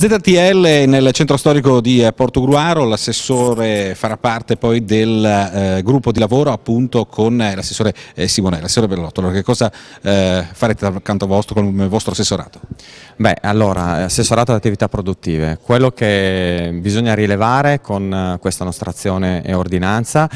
ZTL nel centro storico di eh, Portogruaro, l'assessore farà parte poi del eh, gruppo di lavoro appunto con eh, l'assessore eh, Simonelli, l'assessore Bellotto. Allora, che cosa eh, farete accanto a vostro, con il vostro assessorato? Beh, allora, assessorato ad attività produttive, quello che bisogna rilevare con eh, questa nostra azione e ordinanza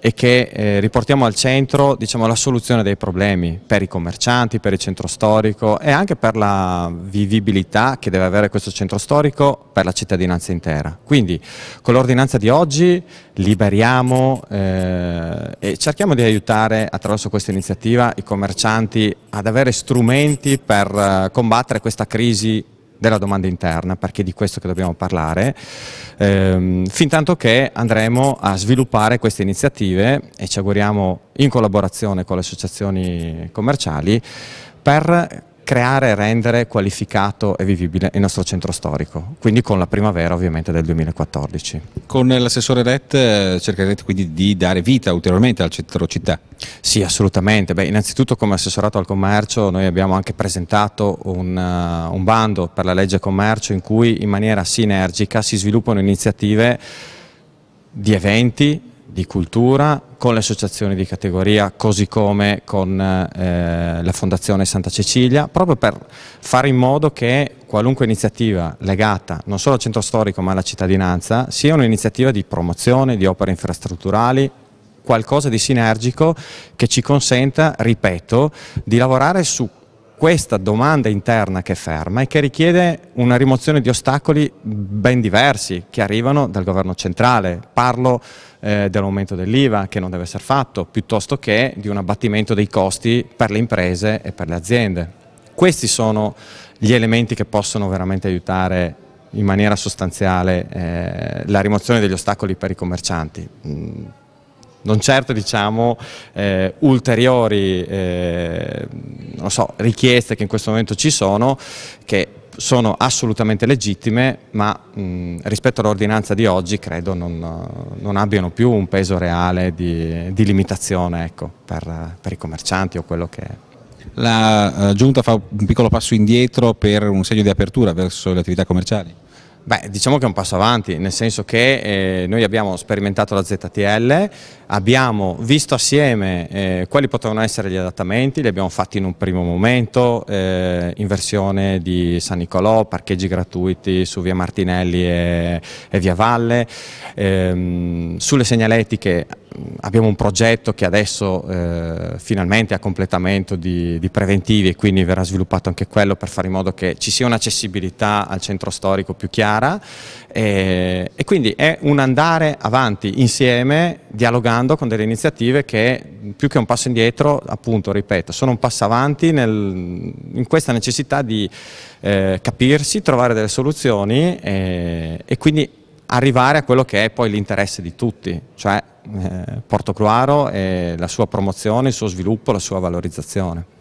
è che eh, riportiamo al centro diciamo, la soluzione dei problemi per i commercianti, per il centro storico e anche per la vivibilità che deve avere questo centro storico per la cittadinanza intera. Quindi con l'ordinanza di oggi liberiamo eh, e cerchiamo di aiutare attraverso questa iniziativa i commercianti ad avere strumenti per eh, combattere questa questa crisi della domanda interna, perché è di questo che dobbiamo parlare, ehm, fin tanto che andremo a sviluppare queste iniziative e ci auguriamo in collaborazione con le associazioni commerciali per creare e rendere qualificato e vivibile il nostro centro storico, quindi con la primavera ovviamente del 2014. Con l'assessore Rett eh, cercherete quindi di dare vita ulteriormente al centro città? Sì, assolutamente. Beh, innanzitutto come assessorato al commercio noi abbiamo anche presentato un, uh, un bando per la legge commercio in cui in maniera sinergica si sviluppano iniziative di eventi, di cultura, con le associazioni di categoria, così come con eh, la Fondazione Santa Cecilia, proprio per fare in modo che qualunque iniziativa legata non solo al centro storico ma alla cittadinanza sia un'iniziativa di promozione di opere infrastrutturali, qualcosa di sinergico che ci consenta, ripeto, di lavorare su questa domanda interna che ferma e che richiede una rimozione di ostacoli ben diversi che arrivano dal governo centrale. Parlo eh, dell'aumento dell'IVA che non deve essere fatto, piuttosto che di un abbattimento dei costi per le imprese e per le aziende. Questi sono gli elementi che possono veramente aiutare in maniera sostanziale eh, la rimozione degli ostacoli per i commercianti. Mm, non certo diciamo, eh, ulteriori eh, so, richieste che in questo momento ci sono, che sono assolutamente legittime, ma mh, rispetto all'ordinanza di oggi credo non, non, abbiano più un peso reale di, di limitazione ecco, per, per, i commercianti o quello che è. La eh, Giunta fa un piccolo passo indietro per un segno di apertura verso le attività commerciali? Beh, diciamo che è un passo avanti, nel senso che eh, noi abbiamo sperimentato la ZTL, abbiamo visto assieme eh, quali potevano essere gli adattamenti, li abbiamo fatti in un primo momento, eh, in versione di San Nicolò, parcheggi gratuiti su via Martinelli e, e via Valle, ehm, sulle segnaletiche abbiamo un progetto che adesso eh, finalmente ha completamento di, di, preventivi e quindi verrà sviluppato anche quello per fare in modo che ci sia un'accessibilità al centro storico più chiara e, e, quindi è un andare avanti insieme dialogando con delle iniziative che più che un passo indietro appunto ripeto sono un passo avanti nel, in questa necessità di eh, capirsi, trovare delle soluzioni e, eh, e quindi arrivare a quello che è poi l'interesse di tutti, cioè eh, Porto Portocruaro e la sua promozione, il suo sviluppo, la sua valorizzazione.